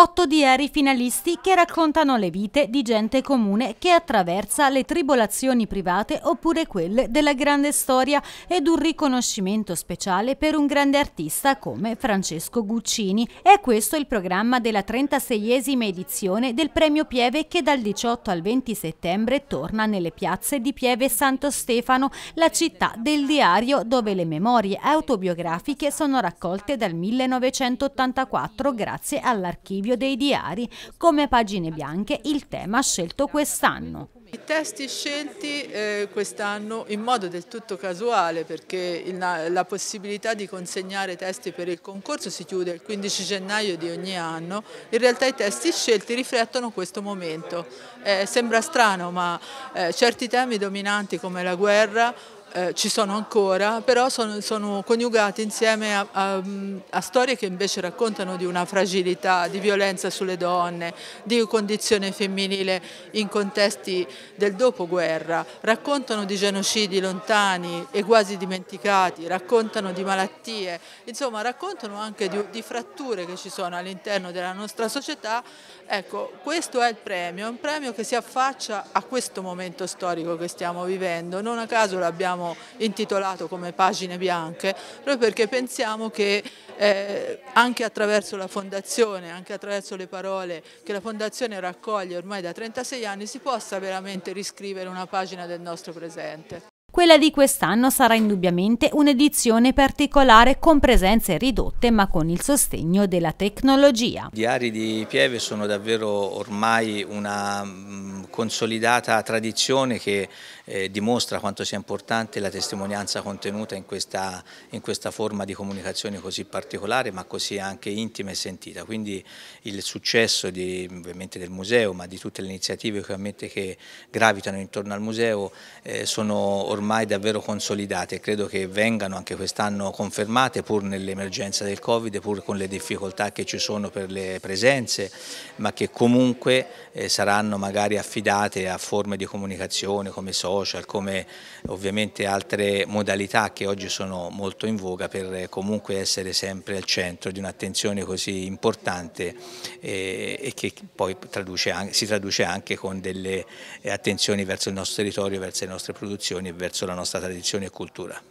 Otto diari finalisti che raccontano le vite di gente comune che attraversa le tribolazioni private oppure quelle della grande storia ed un riconoscimento speciale per un grande artista come Francesco Guccini. E questo il programma della 36esima edizione del Premio Pieve che dal 18 al 20 settembre torna nelle piazze di Pieve Santo Stefano, la città del diario dove le memorie autobiografiche sono raccolte dal 1984 grazie all'archivio connubio dei diari, come pagine bianche il tema scelto quest'anno. I testi scelti eh, quest'anno in modo del tutto casuale perché il, la possibilità di consegnare testi per il concorso si chiude il 15 gennaio di ogni anno, in realtà i testi scelti riflettono questo momento. Eh, sembra strano ma eh, certi temi dominanti come la guerra eh, ci sono ancora, però sono, sono coniugate insieme a, a, mm, a, storie che invece raccontano di una fragilità, di violenza sulle donne, di condizione femminile in contesti del dopoguerra, raccontano di genocidi lontani e quasi dimenticati, raccontano di malattie, insomma raccontano anche di, di fratture che ci sono all'interno della nostra società. Ecco, questo è il premio, è un premio che si affaccia a questo momento storico che stiamo vivendo, non a caso l'abbiamo abbiamo intitolato come Pagine Bianche, proprio perché pensiamo che eh, anche attraverso la Fondazione, anche attraverso le parole che la Fondazione raccoglie ormai da 36 anni, si possa veramente riscrivere una pagina del nostro presente. Quella di quest'anno sarà indubbiamente un'edizione particolare con presenze ridotte ma con il sostegno della tecnologia. I diari di Pieve sono davvero ormai una consolidata tradizione che eh, dimostra quanto sia importante la testimonianza contenuta in questa, in questa, forma di comunicazione così particolare ma così anche intima e sentita. Quindi il successo di, ovviamente del museo ma di tutte le iniziative che gravitano intorno al museo eh, sono ormai davvero consolidate e credo che vengano anche quest'anno confermate pur nell'emergenza del Covid, pur con le difficoltà che ci sono per le presenze ma che comunque eh, saranno magari affidate affidate a forme di comunicazione come social, come ovviamente altre modalità che oggi sono molto in voga per eh, comunque essere sempre al centro di un'attenzione così importante eh, e che poi traduce, si traduce anche con delle attenzioni verso il nostro territorio, verso le nostre produzioni e verso la nostra tradizione e cultura.